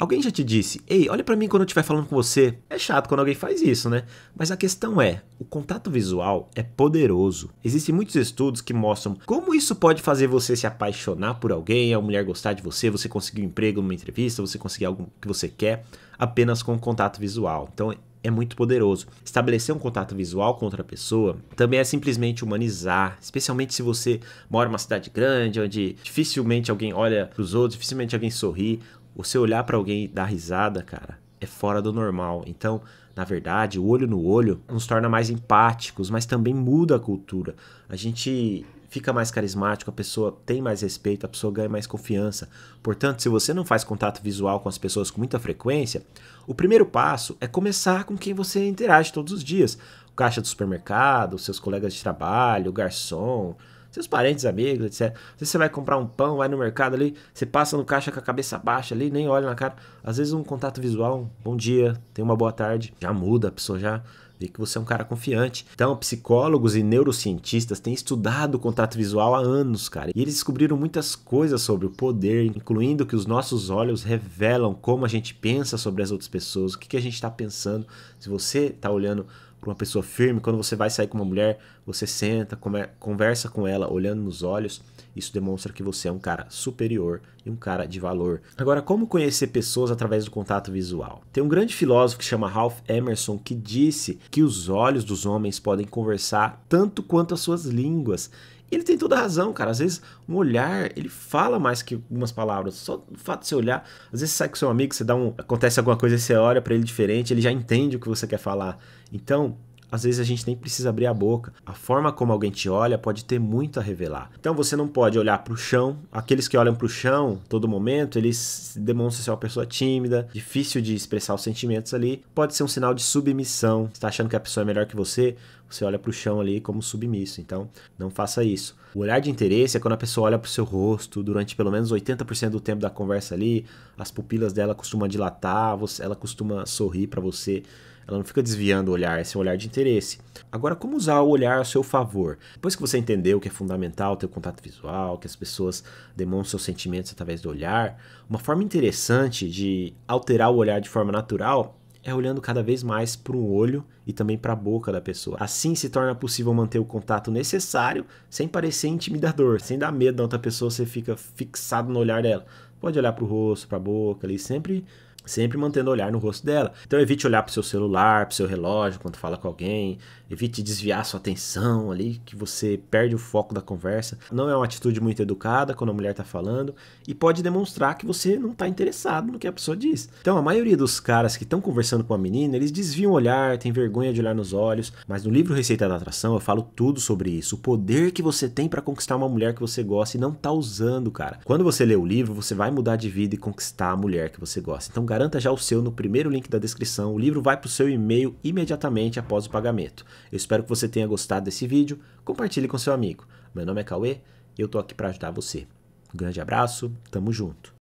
Alguém já te disse, ei, olha para mim quando eu estiver falando com você. É chato quando alguém faz isso, né? Mas a questão é, o contato visual é poderoso. Existem muitos estudos que mostram como isso pode fazer você se apaixonar por alguém, a mulher gostar de você, você conseguir um emprego numa entrevista, você conseguir algo que você quer, apenas com contato visual. Então é muito poderoso. Estabelecer um contato visual com outra pessoa também é simplesmente humanizar, especialmente se você mora em uma cidade grande, onde dificilmente alguém olha para os outros, dificilmente alguém sorri. Você olhar para alguém e dar risada, cara, é fora do normal. Então, na verdade, o olho no olho nos torna mais empáticos, mas também muda a cultura. A gente fica mais carismático, a pessoa tem mais respeito, a pessoa ganha mais confiança. Portanto, se você não faz contato visual com as pessoas com muita frequência, o primeiro passo é começar com quem você interage todos os dias. O caixa do supermercado, seus colegas de trabalho, o garçom, seus parentes, amigos, etc. Às vezes você vai comprar um pão, vai no mercado ali, você passa no caixa com a cabeça baixa ali, nem olha na cara. Às vezes um contato visual, um bom dia, tem uma boa tarde, já muda, a pessoa já vê que você é um cara confiante. Então, psicólogos e neurocientistas têm estudado o contato visual há anos, cara, e eles descobriram muitas coisas sobre o poder, incluindo que os nossos olhos revelam como a gente pensa sobre as outras pessoas, o que, que a gente está pensando. Se você está olhando para uma pessoa firme, quando você vai sair com uma mulher, você senta, conversa com ela, olhando nos olhos, isso demonstra que você é um cara superior e um cara de valor. Agora, como conhecer pessoas através do contato visual? Tem um grande filósofo que chama Ralph Emerson que disse que os olhos dos homens podem conversar tanto quanto as suas línguas. E ele tem toda a razão, cara. Às vezes, um olhar, ele fala mais que algumas palavras. Só o fato de você olhar, às vezes você sai com seu amigo, você dá um. Acontece alguma coisa e você olha para ele diferente, ele já entende o que você quer falar. Então, às vezes a gente nem precisa abrir a boca. A forma como alguém te olha pode ter muito a revelar. Então você não pode olhar para o chão. Aqueles que olham para o chão todo momento, eles demonstram ser uma pessoa tímida, difícil de expressar os sentimentos ali. Pode ser um sinal de submissão. Está achando que a pessoa é melhor que você? você olha para o chão ali como submisso. Então, não faça isso. O olhar de interesse é quando a pessoa olha para o seu rosto durante pelo menos 80% do tempo da conversa ali, as pupilas dela costumam dilatar, ela costuma sorrir para você. Ela não fica desviando o olhar, esse é um olhar de interesse. Agora, como usar o olhar a seu favor? Depois que você entendeu que é fundamental ter o contato visual, que as pessoas demonstram seus sentimentos através do olhar, uma forma interessante de alterar o olhar de forma natural é olhando cada vez mais para o olho e também para a boca da pessoa. Assim se torna possível manter o contato necessário sem parecer intimidador, sem dar medo da outra pessoa, você fica fixado no olhar dela. Pode olhar para o rosto, para a boca, ali sempre sempre mantendo o olhar no rosto dela. Então evite olhar para o seu celular, para o seu relógio quando fala com alguém, evite desviar sua atenção ali, que você perde o foco da conversa. Não é uma atitude muito educada quando a mulher está falando e pode demonstrar que você não está interessado no que a pessoa diz. Então a maioria dos caras que estão conversando com a menina, eles desviam o olhar, têm vergonha de olhar nos olhos, mas no livro Receita da Atração eu falo tudo sobre isso, o poder que você tem para conquistar uma mulher que você gosta e não está usando, cara. Quando você lê o livro, você vai mudar de vida e conquistar a mulher que você gosta. Então garanta já o seu no primeiro link da descrição. O livro vai para o seu e-mail imediatamente após o pagamento. Eu espero que você tenha gostado desse vídeo. Compartilhe com seu amigo. Meu nome é Cauê e eu estou aqui para ajudar você. Um grande abraço, tamo junto.